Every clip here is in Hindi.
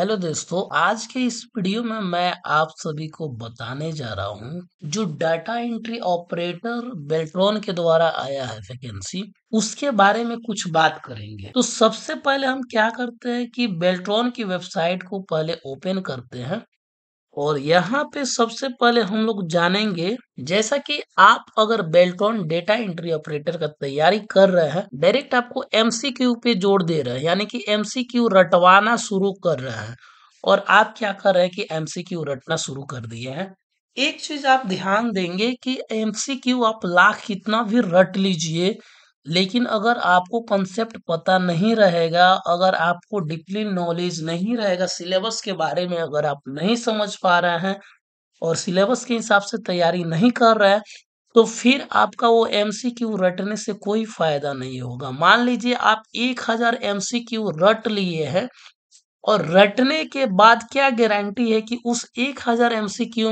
हेलो दोस्तों आज के इस वीडियो में मैं आप सभी को बताने जा रहा हूं जो डाटा एंट्री ऑपरेटर बेल्ट्रॉन के द्वारा आया है वैकेंसी उसके बारे में कुछ बात करेंगे तो सबसे पहले हम क्या करते हैं कि बेल्ट्रॉन की वेबसाइट को पहले ओपन करते हैं और यहाँ पे सबसे पहले हम लोग जानेंगे जैसा कि आप अगर बेल्टॉन डेटा एंट्री ऑपरेटर का तैयारी कर रहे हैं डायरेक्ट आपको एमसीक्यू पे जोड़ दे रहे हैं यानी कि एमसीक्यू रटवाना शुरू कर रहे है और आप क्या कर रहे हैं कि एमसीक्यू रटना शुरू कर दिए हैं एक चीज आप ध्यान देंगे कि एमसीक्यू आप लाख कितना भी रट लीजिए लेकिन अगर आपको कंसेप्ट पता नहीं रहेगा अगर आपको डीपली नॉलेज नहीं रहेगा सिलेबस के बारे में अगर आप नहीं समझ पा रहे हैं और सिलेबस के हिसाब से तैयारी नहीं कर रहे हैं तो फिर आपका वो एम रटने से कोई फायदा नहीं होगा मान लीजिए आप एक हजार एम रट लिए हैं और रटने के बाद क्या गारंटी है कि उस एक हजार एम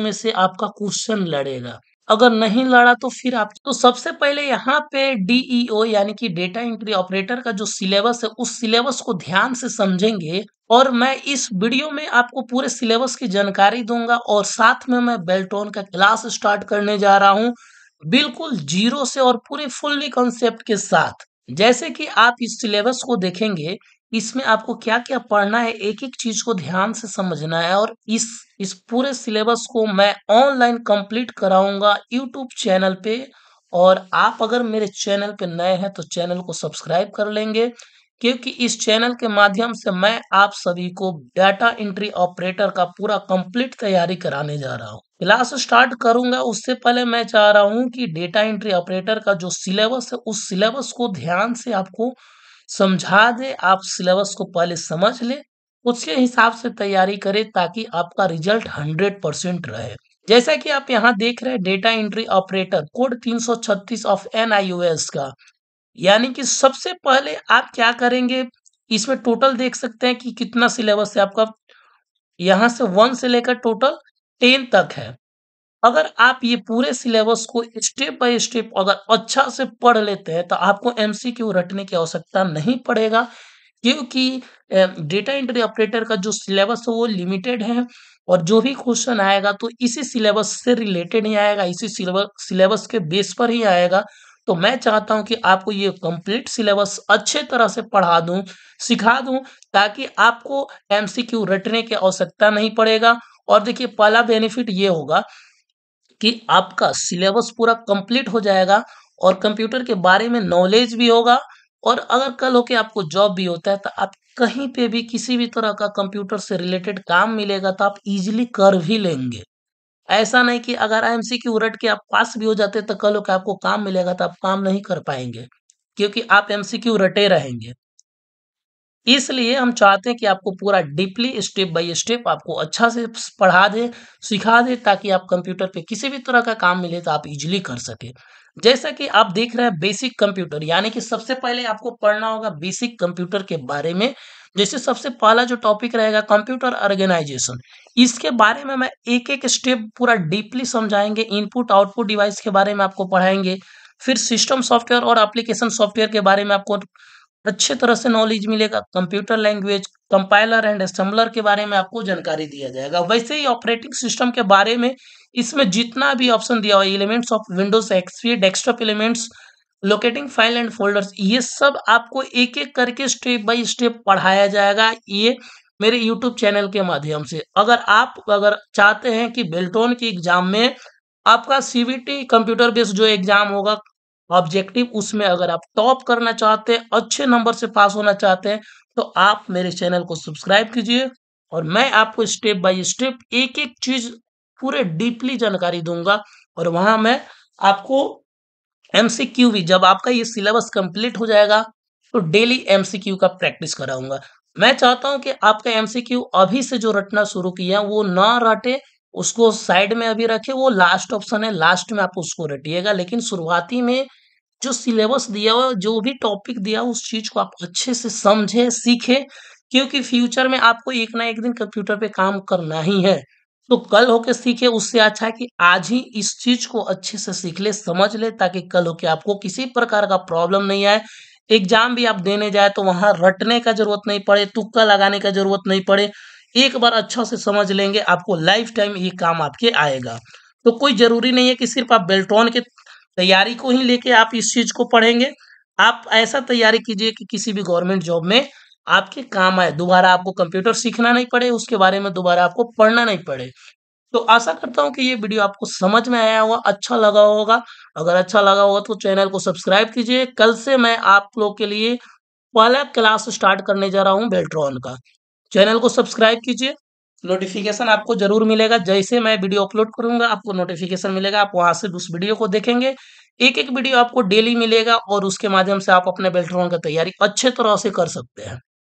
में से आपका क्वेश्चन लड़ेगा अगर नहीं लड़ा तो फिर आप तो सबसे पहले यहाँ पे डीईओ e यानी कि डेटा एंट्री ऑपरेटर का जो सिलेबस है उस सिलेबस को ध्यान से समझेंगे और मैं इस वीडियो में आपको पूरे सिलेबस की जानकारी दूंगा और साथ में मैं बेल्टोन का क्लास स्टार्ट करने जा रहा हूँ बिल्कुल जीरो से और पूरे फुल्ली कंसेप्ट के साथ जैसे कि आप इस सिलेबस को देखेंगे इसमें आपको क्या क्या पढ़ना है एक एक चीज को ध्यान से समझना है और इस इस पूरे सिलेबस को मैं ऑनलाइन कंप्लीट कराऊंगा यूट्यूब चैनल पे और आप अगर मेरे चैनल पे नए हैं तो चैनल को सब्सक्राइब कर लेंगे क्योंकि इस चैनल के माध्यम से मैं आप सभी को डाटा एंट्री ऑपरेटर का पूरा कंप्लीट तैयारी कराने जा रहा हूँ क्लास स्टार्ट करूंगा उससे पहले मैं चाह रहा हूँ कि डेटा एंट्री ऑपरेटर का जो सिलेबस है उस सिलेबस को ध्यान से आपको समझा दे आप सिलेबस को पहले समझ ले उसके हिसाब से तैयारी करें ताकि आपका रिजल्ट हंड्रेड परसेंट रहे जैसा कि आप यहाँ देख रहे हैं data entry operator code 336 of N का यानी कि सबसे पहले आप क्या करेंगे इसमें टोटल देख सकते हैं कि कितना सिलेबस है आपका यहां से वन से लेकर टोटल टेन तक है अगर आप ये पूरे सिलेबस को स्टेप बाय स्टेप अगर अच्छा से पढ़ लेते हैं तो आपको एमसीक्यू रटने की आवश्यकता नहीं पड़ेगा क्योंकि डेटा एंट्री ऑपरेटर का जो सिलेबस है वो लिमिटेड है और जो भी क्वेश्चन आएगा तो इसी सिलेबस से रिलेटेड ही आएगा इसी सिलेबस के बेस पर ही आएगा तो मैं चाहता हूं कि आपको ये कंप्लीट सिलेबस अच्छे तरह से पढ़ा दूं सिखा दूं ताकि आपको एमसीक्यू रटने की आवश्यकता नहीं पड़ेगा और देखिए पहला बेनिफिट ये होगा कि आपका सिलेबस पूरा कंप्लीट हो जाएगा और कंप्यूटर के बारे में नॉलेज भी होगा और अगर कल होके आपको जॉब भी होता है तो आप कहीं पे भी किसी भी तरह का कंप्यूटर से रिलेटेड काम मिलेगा तो आप इजीली कर भी लेंगे ऐसा नहीं कि अगर आई एम सी की उलट के आप पास भी हो जाते तो कल हो के आपको काम मिलेगा तो आप काम नहीं कर पाएंगे क्योंकि आप एम सी क्यू रटे रहेंगे इसलिए हम चाहते हैं कि आपको पूरा डीपली स्टेप बाय स्टेप आपको अच्छा से पढ़ा दे सिखा दे ताकि आप कंप्यूटर पे किसी भी तरह का काम मिले तो आप इजीली कर सके जैसा कि आप देख रहे हैं बेसिक कंप्यूटर यानी कि सबसे पहले आपको पढ़ना होगा बेसिक कंप्यूटर के बारे में जैसे सबसे पहला जो टॉपिक रहेगा कंप्यूटर ऑर्गेनाइजेशन इसके बारे में मैं एक एक स्टेप पूरा डीपली समझाएंगे इनपुट आउटपुट डिवाइस के बारे में आपको पढ़ाएंगे फिर सिस्टम सॉफ्टवेयर और एप्लीकेशन सॉफ्टवेयर के बारे में आपको अच्छे तरह से नॉलेज मिलेगा computer language compiler and assembler के बारे में आपको जानकारी दिया जाएगा वैसे ही ऑपरेटिंग सिस्टम के बारे में इसमें जितना भी ऑप्शन दिया हुआ elements of Windows XP desktop elements locating file and folders ये सब आपको एक एक करके स्टेप बाई स्टेप पढ़ाया जाएगा ये मेरे यूट्यूब चैनल के माध्यम से अगर आप अगर चाहते हैं कि बेल्टोन के एग्जाम में आपका सीबीटी कंप्यूटर बेस्ड जो एग्जाम होगा ऑब्जेक्टिव उसमें अगर आप टॉप करना चाहते हैं अच्छे नंबर से पास होना चाहते हैं तो आप मेरे चैनल को सब्सक्राइब कीजिए और मैं आपको स्टेप बाय स्टेप एक एक चीज पूरे डीपली जानकारी दूंगा और वहां मैं आपको एमसीक्यू भी जब आपका ये सिलेबस कंप्लीट हो जाएगा तो डेली एमसीक्यू का प्रैक्टिस कराऊंगा मैं चाहता हूं कि आपका एमसीक्यू अभी से जो रटना शुरू किया वो ना रटे उसको साइड में अभी रखे वो लास्ट ऑप्शन है लास्ट में आप उसको रटिएगा लेकिन शुरुआती में जो सिलेबस दिया हुआ जो भी टॉपिक दिया उस चीज को आप अच्छे से समझे सीखे क्योंकि फ्यूचर में आपको एक ना एक दिन कंप्यूटर पे काम करना ही है तो कल होके सीखे उससे अच्छा है कि आज ही इस चीज को अच्छे से सीख ले समझ ले ताकि कल होके आपको किसी प्रकार का प्रॉब्लम नहीं आए एग्जाम भी आप देने जाए तो वहां रटने का जरूरत नहीं पड़े तुक्का लगाने का जरूरत नहीं पड़े एक बार अच्छा से समझ लेंगे आपको लाइफ टाइम ये काम आपके आएगा तो कोई जरूरी नहीं है कि सिर्फ आप बेल्टॉन के तैयारी को ही लेके आप इस चीज को पढ़ेंगे आप ऐसा तैयारी कीजिए कि किसी भी गवर्नमेंट जॉब में आपके काम आए दोबारा आपको कंप्यूटर सीखना नहीं पड़े उसके बारे में दोबारा आपको पढ़ना नहीं पड़े तो आशा करता हूँ कि ये वीडियो आपको समझ में आया होगा अच्छा लगा होगा अगर अच्छा लगा होगा तो चैनल को सब्सक्राइब कीजिए कल से मैं आप लोग के लिए पहला क्लास स्टार्ट करने जा रहा हूँ बेल्ट्रॉन का चैनल को सब्सक्राइब कीजिए नोटिफिकेशन आपको जरूर मिलेगा जैसे मैं वीडियो अपलोड करूंगा आपको नोटिफिकेशन मिलेगा आप वहां से उस वीडियो को देखेंगे एक एक वीडियो आपको डेली मिलेगा और उसके माध्यम से आप अपने बेल्ट्रॉन की तैयारी अच्छे तरह से कर सकते हैं